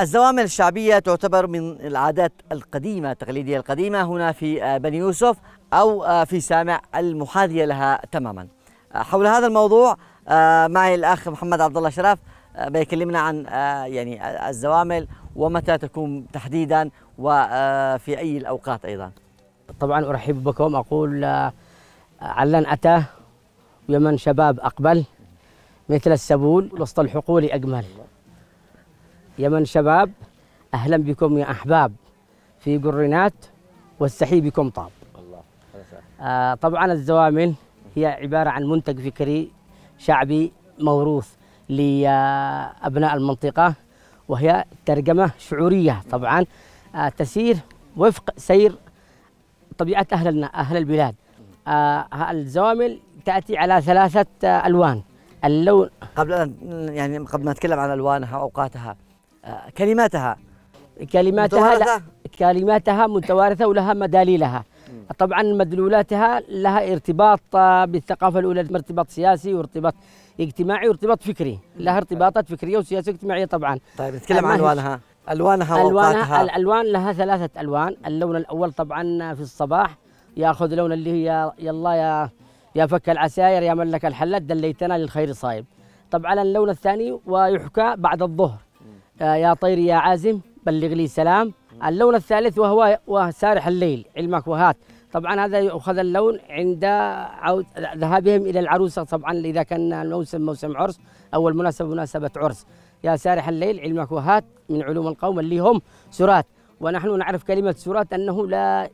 الزوامل الشعبية تعتبر من العادات القديمة التقليدية القديمة هنا في آه، بني يوسف أو آه، في سامع المحاذية لها تماما آه، حول هذا الموضوع معي الأخ محمد عبد الله شرف بيكلمنا عن يعني الزوامل ومتى تكون تحديدا وفي أي الأوقات أيضا طبعا أرحب بكم أقول علن أتى ويمن شباب أقبل مثل السبول وسط الحقول أجمل يمن شباب أهلا بكم يا أحباب في قرينات والسحي بكم طاب آه طبعا الزوامل هي عبارة عن منتج فكري شعبي موروث لأبناء المنطقة وهي ترجمة شعورية طبعا آه تسير وفق سير طبيعة اهلنا أهل البلاد آه الزوامل تأتي على ثلاثة ألوان اللون قبل أن يعني قبل ما نتكلم عن ألوانها أوقاتها آه، كلماتها كلماتها متوارثة؟ كلماتها متوارثة ولها مداليلها طبعا مدلولاتها لها ارتباط آه، بالثقافة الأولى ارتباط سياسي وارتباط اجتماعي وارتباط فكري لها ارتباطات فكرية وسياسية واجتماعية طبعا طيب نتكلم عن ألوانها ألوانها وأوقاتها الألوان لها ثلاثة ألوان اللون الأول طبعا في الصباح ياخذ لون اللي هي يلا يا يا فك العساير يا ملك الحلات دليتنا للخير صايب طبعا اللون الثاني ويحكى بعد الظهر آه، يا طير يا عازم بلغ لي سلام اللون الثالث وهو وسارح الليل علمك وهات طبعا هذا يؤخذ اللون عند عود ذهابهم الى العروسه طبعا اذا كان الموسم موسم عرس او المناسبه مناسبه عرس يا سارح الليل علمك وهات من علوم القوم اللي هم سرات ونحن نعرف كلمه سرات انه لا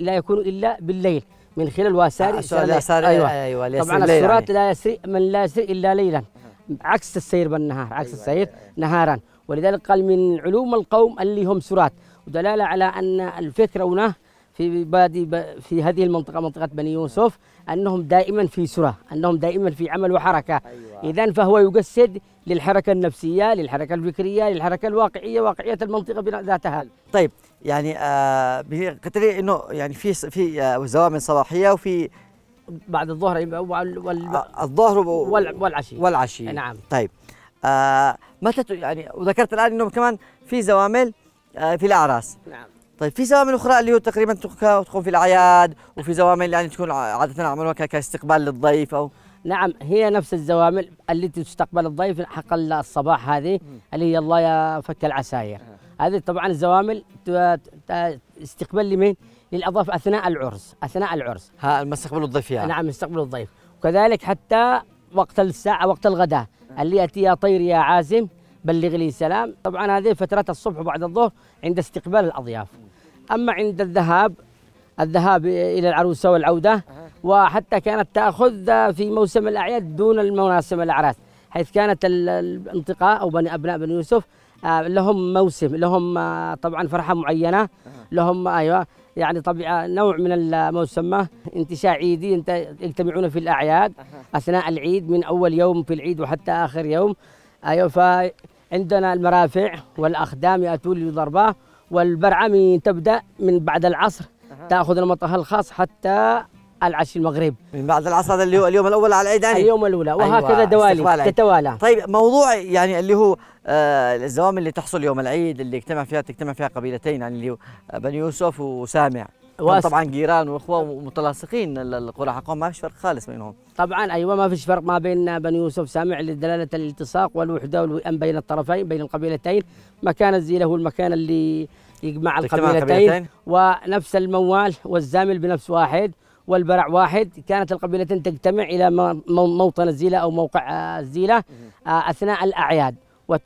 لا يكون الا بالليل من خلال واساري آه سارح ساري ايوه, أيوة, أيوة طبعا السرات يعني. لا يسري من لا يسري الا ليلا عكس السير بالنهار عكس أيوة السير أيوة, أيوة. نهارا ولذلك قال من علوم القوم اللي هم سرات ودلالة على أن الفكر هنا في بادي في هذه المنطقة منطقة بني يوسف أنهم دائما في سرة أنهم دائما في عمل وحركة أيوة. إذا فهو يجسد للحركة النفسية للحركة الفكرية للحركة الواقعية واقعية المنطقة ذاتها طيب يعني آه قلت انه يعني في في آه زوامن صباحيه وفي بعد الظهر وال... وال... آه، الظهر و... والعشي والعشي نعم طيب آه متى يعني وذكرت الان انه كمان في زوامل آه في الاعراس نعم طيب في زوامل اخرى اللي هو تقريبا تقوم في الاعياد وفي زوامل يعني تكون عاده يعملوها كاستقبال للضيف او نعم هي نفس الزوامل التي تستقبل الضيف حق الصباح هذه اللي هي الله يا فك العساير هذه طبعا الزوامل استقبال لمين؟ للاضاف اثناء العرس اثناء العرس ها استقبلوا الضيف يعني. نعم استقبلوا الضيف وكذلك حتى وقت الساعه وقت الغداء اللي ياتي يا طير يا عازم بلغ لي سلام طبعا هذه فترات الصبح وبعد الظهر عند استقبال الأضياف أما عند الذهاب الذهاب إلى العروسة والعودة وحتى كانت تأخذ في موسم الأعياد دون المواسم الأعراس حيث كانت الانطقاء أو بني أبناء بني يوسف آه، لهم موسم لهم آه، طبعا فرحه معينه لهم ايوه يعني طبيعه نوع من ما يسمى انتشاء عيدي انت يجتمعون في الاعياد اثناء العيد من اول يوم في العيد وحتى اخر يوم ايوه فعندنا المرافع والاخدام ياتون للضربه والبرعمي تبدا من بعد العصر تاخذ المطهى الخاص حتى العش المغرب من بعد العصر هذا اللي هو اليوم الاول على العيدان اليوم الاولى وهكذا أيوة دوالي تتوالى طيب موضوع يعني اللي هو آه الزوامل اللي تحصل يوم العيد اللي اجتمع فيها تجتمع فيها قبيلتين يعني اللي هو بني يوسف وسامع وأس... طبعا جيران واخوه ومتلاصقين القرى حقهم ما فيش فرق خالص بينهم طبعا ايوه ما فيش فرق ما بين بني يوسف سامع لدلاله الالتصاق والوحده والوئام بين الطرفين بين القبيلتين مكان الزيله هو المكان اللي يجمع القبيلتين ونفس الموال والزامل بنفس واحد والبرع واحد كانت القبيلتين تجتمع إلى موطن الزيلة أو موقع آه، الزيلة آه، أثناء الأعياد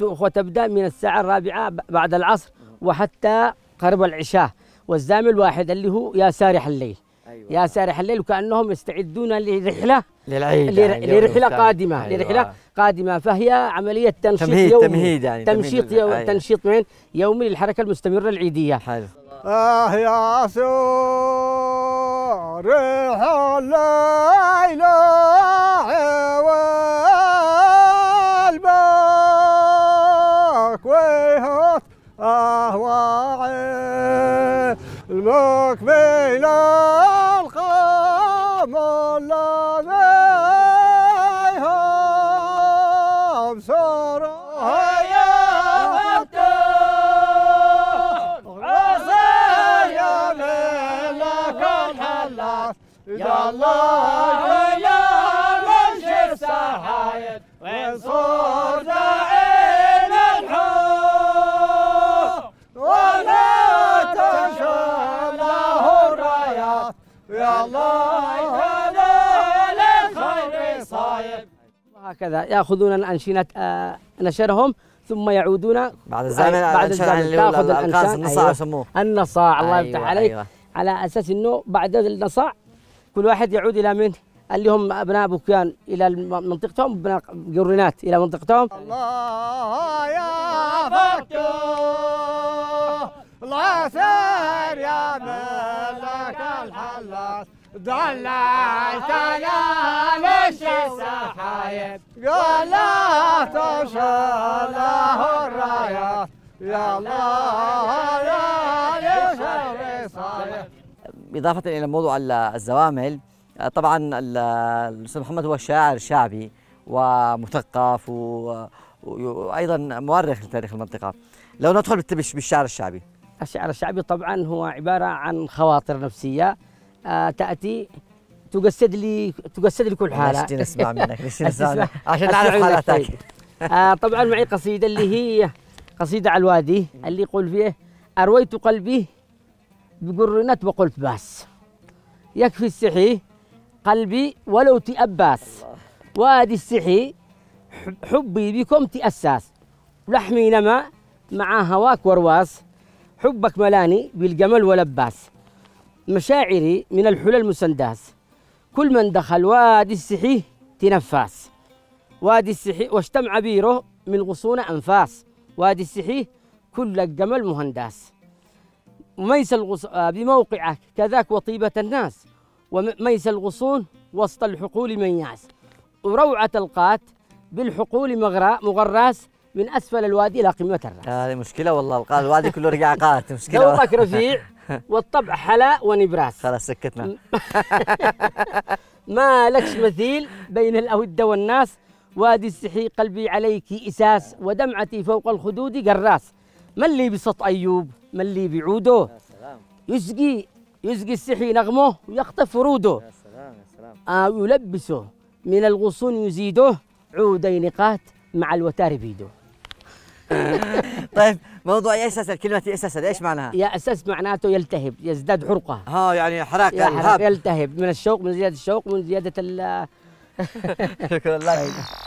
وتبدأ من الساعة الرابعة بعد العصر وحتى قرب العشاء والزامل الواحد اللي هو يا سارح الليل أيوة. يا سارح الليل وكأنهم يستعدون لرحلة للعيد يعني لرحلة قادمة أيوة. لرحلة قادمة فهي عملية تنشيط تمهيد يومي تمهيد يعني تمشيط تمهيد يوم أيوة. تنشيط من يومي للحركة المستمرة العيدية حلو آه يا سور الليل والباك ويهوت أهواعي المقبلات يا الله يا مجد السحايد وين صرت عين الحب ولا تنشر الرايات ويا الله هذا للخير صايب وهكذا ياخذون الانشنه آه، نشرهم ثم يعودون بعد الزمن بعد الزمن تاخذ الانشنه النصاع أيوة. يسموه النصاع الله أيوة يفتح عليك أيوة. على اساس انه بعد النصاع كل واحد يعود الى من اللي هم ابناء بوكيان الى منطقتهم ابناء قرينات الى منطقتهم الله يا فكو العسير يا ملك الحلاس دلعت يا مش سحايب ولا تشله الرايات يا الله يا يا شر إضافة إلى موضوع الزوامل آه، طبعا الأستاذ محمد هو شاعر شعبي ومثقف وأيضا مؤرخ لتاريخ المنطقة لو ندخل بالشعر الشعبي الشعر الشعبي طبعا هو عبارة عن خواطر نفسية آه، تأتي تجسد لي تجسد لي كل حالة نشتي نسمع منك نشتي نسمع عشان نعرف حالاتك آه، طبعا معي قصيدة اللي هي قصيدة على الوادي اللي يقول فيه أرويت قلبي بقرنت وقلت باس يكفي السحي قلبي ولو تأباس وادي السحي حبي بكم تأساس لحمي نما مع هواك ورواس حبك ملاني بالجمل ولباس مشاعري من الحلى المسنداس كل من دخل وادي السحي تنفاس وادي السحي واجتمع بيره من غصون أنفاس وادي السحي كل الجمل مهنداس ميس آه، بموقعك كذاك وطيبة الناس وميس الغصون وسط الحقول من يعس وروعة القات بالحقول مغرا مغراس من اسفل الوادي الى قمه الراس آه، هذه مشكله والله القات الوادي كله رجع قات مشكله ذوقك رفيع والطبع حلاء ونبراس خلاص سكتنا ما لكش مثيل بين الاوده والناس وادي السحي قلبي عليك اساس ودمعتي فوق الخدود قراس من لي بسط ايوب من اللي بيعوده يسقي يسقي السحي نغمه ويخطف وروده يا سلام يا سلام آه يلبسه من الغصون يزيده عودي قات مع الوتار بيده طيب موضوع يأسس الكلمة يأسس ايش معناها؟ يأسس معناته يلتهب يزداد حرقة ها يعني حراك يلتهب من الشوق من زيادة الشوق من زيادة ال شكرا لك طيب.